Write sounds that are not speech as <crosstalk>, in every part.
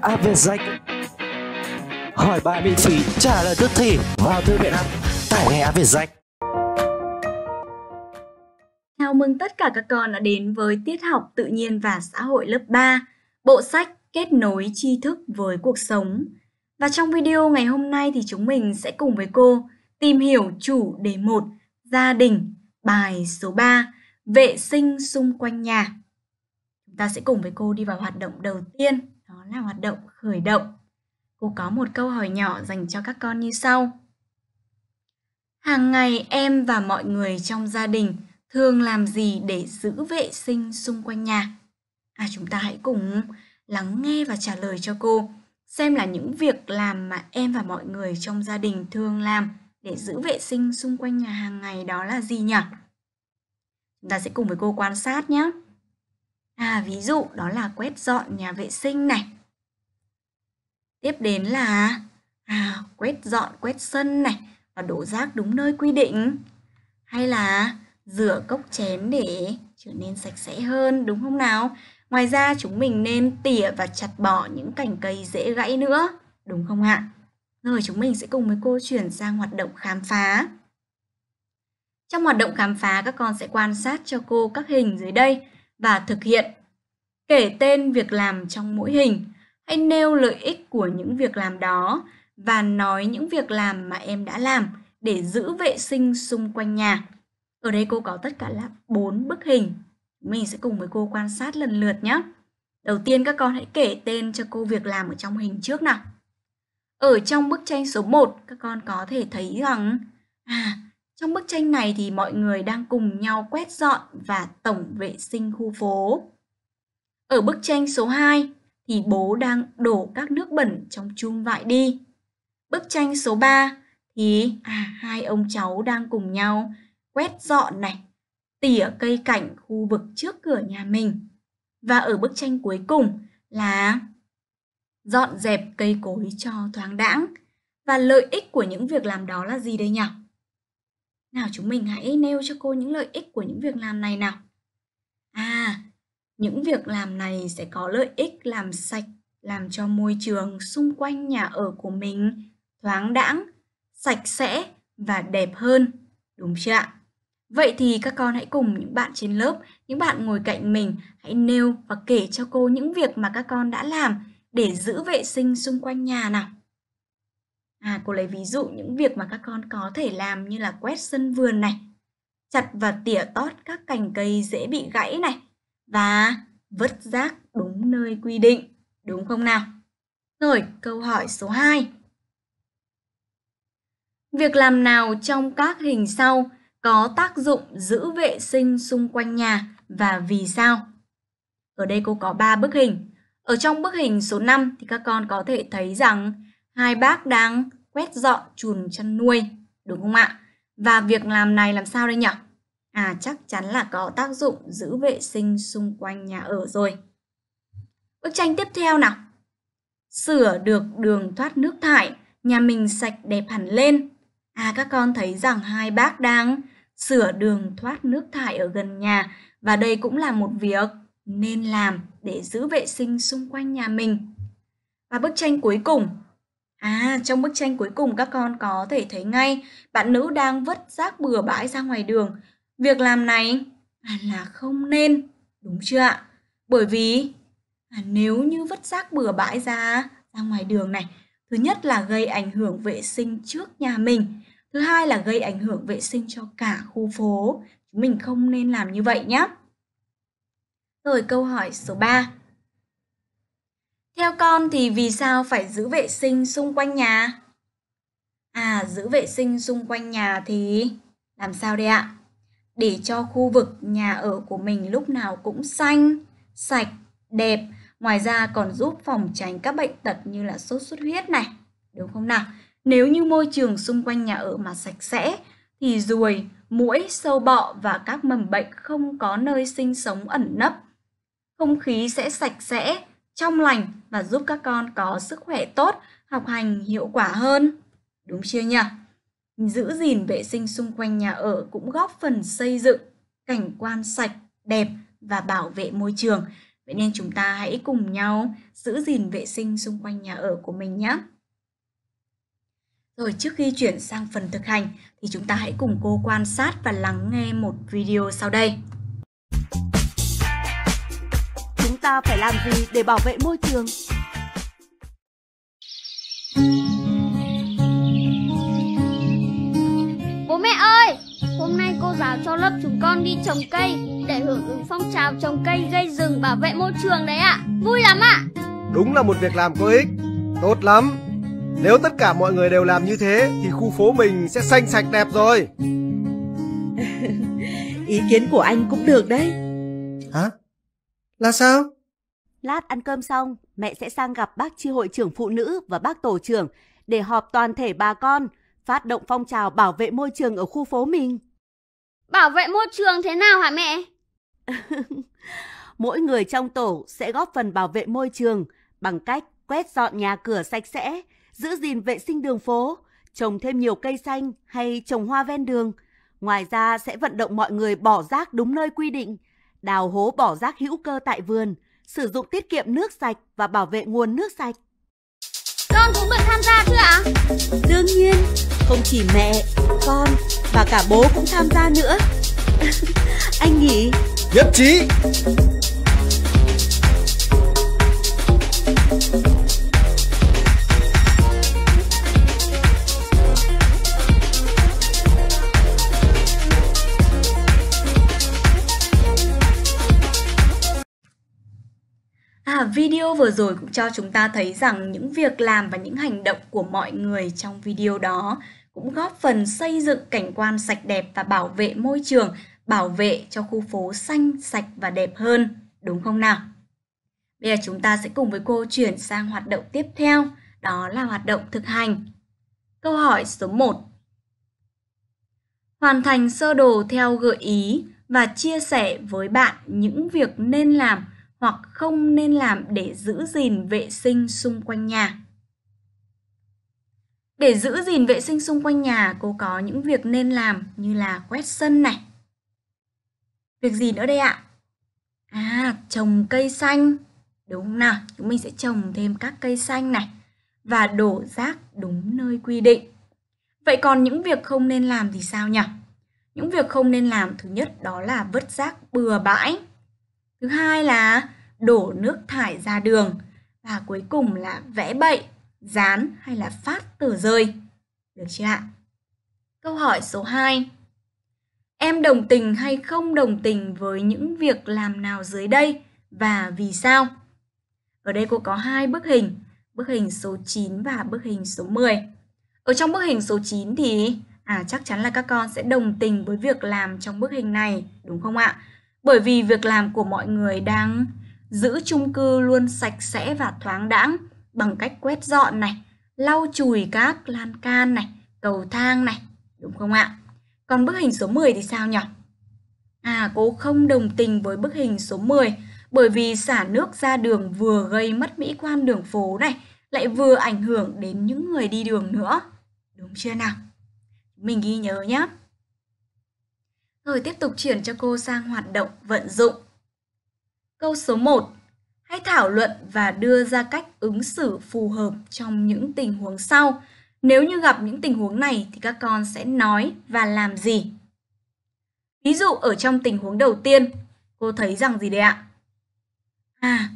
Áp à, về danh hỏi bài miễn phí trả lời tức thì vào thư viện app tải ngay Áp về danh Chào mừng tất cả các con đã đến với tiết học tự nhiên và xã hội lớp 3, bộ sách kết nối tri thức với cuộc sống. Và trong video ngày hôm nay thì chúng mình sẽ cùng với cô tìm hiểu chủ đề 1 gia đình, bài số 3 vệ sinh xung quanh nhà. Chúng ta sẽ cùng với cô đi vào hoạt động đầu tiên là hoạt động khởi động. Cô có một câu hỏi nhỏ dành cho các con như sau. Hàng ngày em và mọi người trong gia đình thường làm gì để giữ vệ sinh xung quanh nhà? À chúng ta hãy cùng lắng nghe và trả lời cho cô xem là những việc làm mà em và mọi người trong gia đình thường làm để giữ vệ sinh xung quanh nhà hàng ngày đó là gì nhỉ? Chúng ta sẽ cùng với cô quan sát nhé. À, ví dụ đó là quét dọn nhà vệ sinh này. Tiếp đến là à, quét dọn, quét sân này và đổ rác đúng nơi quy định. Hay là rửa cốc chén để trở nên sạch sẽ hơn, đúng không nào? Ngoài ra chúng mình nên tỉa và chặt bỏ những cành cây dễ gãy nữa, đúng không ạ? Rồi chúng mình sẽ cùng với cô chuyển sang hoạt động khám phá. Trong hoạt động khám phá, các con sẽ quan sát cho cô các hình dưới đây và thực hiện. Kể tên việc làm trong mỗi hình, hãy nêu lợi ích của những việc làm đó và nói những việc làm mà em đã làm để giữ vệ sinh xung quanh nhà. Ở đây cô có tất cả là 4 bức hình. Mình sẽ cùng với cô quan sát lần lượt nhé. Đầu tiên các con hãy kể tên cho cô việc làm ở trong hình trước nào. Ở trong bức tranh số 1, các con có thể thấy rằng à, trong bức tranh này thì mọi người đang cùng nhau quét dọn và tổng vệ sinh khu phố. Ở bức tranh số 2 thì bố đang đổ các nước bẩn trong chum vại đi. Bức tranh số 3 thì à, hai ông cháu đang cùng nhau quét dọn này, tỉa cây cảnh khu vực trước cửa nhà mình. Và ở bức tranh cuối cùng là dọn dẹp cây cối cho thoáng đãng. Và lợi ích của những việc làm đó là gì đây nhỉ? Nào chúng mình hãy nêu cho cô những lợi ích của những việc làm này nào. À, những việc làm này sẽ có lợi ích làm sạch, làm cho môi trường xung quanh nhà ở của mình thoáng đãng, sạch sẽ và đẹp hơn, đúng chưa ạ? Vậy thì các con hãy cùng những bạn trên lớp, những bạn ngồi cạnh mình hãy nêu và kể cho cô những việc mà các con đã làm để giữ vệ sinh xung quanh nhà nào. À, cô lấy ví dụ những việc mà các con có thể làm như là quét sân vườn này, chặt và tỉa tót các cành cây dễ bị gãy này và vứt rác đúng nơi quy định, đúng không nào? Rồi, câu hỏi số 2. Việc làm nào trong các hình sau có tác dụng giữ vệ sinh xung quanh nhà và vì sao? Ở đây cô có 3 bức hình. Ở trong bức hình số 5 thì các con có thể thấy rằng hai bác đang quét dọn chuồng chăn nuôi, đúng không ạ? Và việc làm này làm sao đây nhỉ? À chắc chắn là có tác dụng giữ vệ sinh xung quanh nhà ở rồi. Bức tranh tiếp theo nào. Sửa được đường thoát nước thải, nhà mình sạch đẹp hẳn lên. À các con thấy rằng hai bác đang sửa đường thoát nước thải ở gần nhà và đây cũng là một việc nên làm để giữ vệ sinh xung quanh nhà mình. Và bức tranh cuối cùng À, trong bức tranh cuối cùng các con có thể thấy ngay bạn nữ đang vứt rác bừa bãi ra ngoài đường. Việc làm này là không nên, đúng chưa ạ? Bởi vì à, nếu như vứt rác bừa bãi ra ra ngoài đường này, thứ nhất là gây ảnh hưởng vệ sinh trước nhà mình, thứ hai là gây ảnh hưởng vệ sinh cho cả khu phố. Chúng mình không nên làm như vậy nhé. Rồi câu hỏi số 3. Theo con thì vì sao phải giữ vệ sinh xung quanh nhà? À, giữ vệ sinh xung quanh nhà thì làm sao đây ạ? Để cho khu vực nhà ở của mình lúc nào cũng xanh, sạch, đẹp. Ngoài ra còn giúp phòng tránh các bệnh tật như là sốt xuất huyết này. Đúng không nào? Nếu như môi trường xung quanh nhà ở mà sạch sẽ thì ruồi, muỗi, sâu bọ và các mầm bệnh không có nơi sinh sống ẩn nấp. Không khí sẽ sạch sẽ, trong lành và giúp các con có sức khỏe tốt, học hành hiệu quả hơn. Đúng chưa nhỉ? Giữ gìn vệ sinh xung quanh nhà ở cũng góp phần xây dựng cảnh quan sạch, đẹp và bảo vệ môi trường. Vậy nên chúng ta hãy cùng nhau giữ gìn vệ sinh xung quanh nhà ở của mình nhé. Rồi trước khi chuyển sang phần thực hành thì chúng ta hãy cùng cô quan sát và lắng nghe một video sau đây ta phải làm gì để bảo vệ môi trường? Bố mẹ ơi, hôm nay cô giáo cho lớp chúng con đi trồng cây để hưởng ứng phong trào trồng cây gây rừng bảo vệ môi trường đấy ạ. À. Vui lắm ạ. À. Đúng là một việc làm có ích. Tốt lắm. Nếu tất cả mọi người đều làm như thế thì khu phố mình sẽ xanh sạch đẹp rồi. <laughs> Ý kiến của anh cũng được đấy. Hả? Là sao? Lát ăn cơm xong, mẹ sẽ sang gặp bác tri hội trưởng phụ nữ và bác tổ trưởng để họp toàn thể bà con, phát động phong trào bảo vệ môi trường ở khu phố mình. Bảo vệ môi trường thế nào hả mẹ? <laughs> Mỗi người trong tổ sẽ góp phần bảo vệ môi trường bằng cách quét dọn nhà cửa sạch sẽ, giữ gìn vệ sinh đường phố, trồng thêm nhiều cây xanh hay trồng hoa ven đường. Ngoài ra sẽ vận động mọi người bỏ rác đúng nơi quy định, đào hố bỏ rác hữu cơ tại vườn, sử dụng tiết kiệm nước sạch và bảo vệ nguồn nước sạch. Con cũng được tham gia chứ ạ? Đương nhiên, không chỉ mẹ, con và cả bố cũng tham gia nữa. <laughs> Anh nghĩ. Nhất trí. vừa rồi cũng cho chúng ta thấy rằng những việc làm và những hành động của mọi người trong video đó cũng góp phần xây dựng cảnh quan sạch đẹp và bảo vệ môi trường, bảo vệ cho khu phố xanh, sạch và đẹp hơn, đúng không nào? Bây giờ chúng ta sẽ cùng với cô chuyển sang hoạt động tiếp theo, đó là hoạt động thực hành. Câu hỏi số 1 Hoàn thành sơ đồ theo gợi ý và chia sẻ với bạn những việc nên làm hoặc không nên làm để giữ gìn vệ sinh xung quanh nhà. Để giữ gìn vệ sinh xung quanh nhà, cô có những việc nên làm như là quét sân này. Việc gì nữa đây ạ? À, trồng cây xanh. Đúng nào, chúng mình sẽ trồng thêm các cây xanh này và đổ rác đúng nơi quy định. Vậy còn những việc không nên làm thì sao nhỉ? Những việc không nên làm thứ nhất đó là vứt rác bừa bãi. Thứ hai là đổ nước thải ra đường. Và cuối cùng là vẽ bậy, dán hay là phát tờ rơi. Được chưa ạ? Câu hỏi số 2. Em đồng tình hay không đồng tình với những việc làm nào dưới đây và vì sao? Ở đây cô có hai bức hình, bức hình số 9 và bức hình số 10. Ở trong bức hình số 9 thì à chắc chắn là các con sẽ đồng tình với việc làm trong bức hình này, đúng không ạ? bởi vì việc làm của mọi người đang giữ chung cư luôn sạch sẽ và thoáng đãng bằng cách quét dọn này, lau chùi các lan can này, cầu thang này, đúng không ạ? Còn bức hình số 10 thì sao nhỉ? À, cô không đồng tình với bức hình số 10 bởi vì xả nước ra đường vừa gây mất mỹ quan đường phố này, lại vừa ảnh hưởng đến những người đi đường nữa. Đúng chưa nào? Mình ghi nhớ nhé. Rồi tiếp tục chuyển cho cô sang hoạt động vận dụng. Câu số 1. Hãy thảo luận và đưa ra cách ứng xử phù hợp trong những tình huống sau. Nếu như gặp những tình huống này thì các con sẽ nói và làm gì? Ví dụ ở trong tình huống đầu tiên, cô thấy rằng gì đấy ạ? À,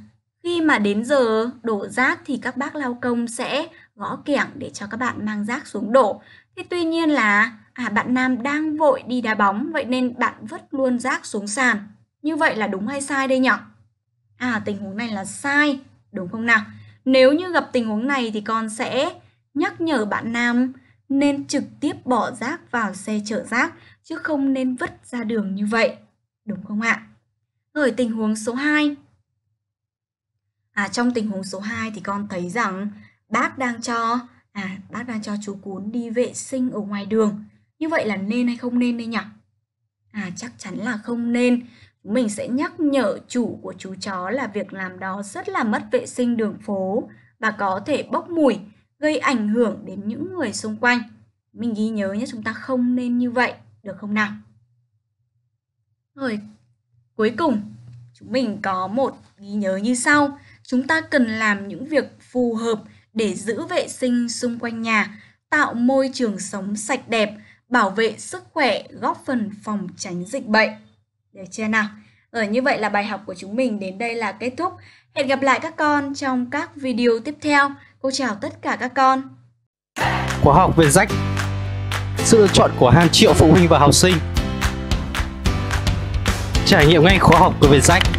khi mà đến giờ đổ rác thì các bác lao công sẽ gõ kẻng để cho các bạn mang rác xuống đổ. Thế tuy nhiên là à, bạn nam đang vội đi đá bóng vậy nên bạn vứt luôn rác xuống sàn. Như vậy là đúng hay sai đây nhỉ? À tình huống này là sai, đúng không nào? Nếu như gặp tình huống này thì con sẽ nhắc nhở bạn nam nên trực tiếp bỏ rác vào xe chở rác chứ không nên vứt ra đường như vậy, đúng không ạ? Rồi tình huống số 2. À trong tình huống số 2 thì con thấy rằng bác đang cho à bác đang cho chú cún đi vệ sinh ở ngoài đường như vậy là nên hay không nên đây nhỉ? À chắc chắn là không nên. Mình sẽ nhắc nhở chủ của chú chó là việc làm đó rất là mất vệ sinh đường phố và có thể bốc mùi, gây ảnh hưởng đến những người xung quanh. Mình ghi nhớ nhé, chúng ta không nên như vậy, được không nào? Rồi, cuối cùng, chúng mình có một ghi nhớ như sau. Chúng ta cần làm những việc phù hợp để giữ vệ sinh xung quanh nhà, tạo môi trường sống sạch đẹp, bảo vệ sức khỏe, góp phần phòng tránh dịch bệnh. Được chưa nào? ở ờ, như vậy là bài học của chúng mình đến đây là kết thúc. Hẹn gặp lại các con trong các video tiếp theo. Cô chào tất cả các con. Khóa học về rách Sự lựa chọn của hàng triệu phụ huynh và học sinh Trải nghiệm ngay khóa học của việt Vietjet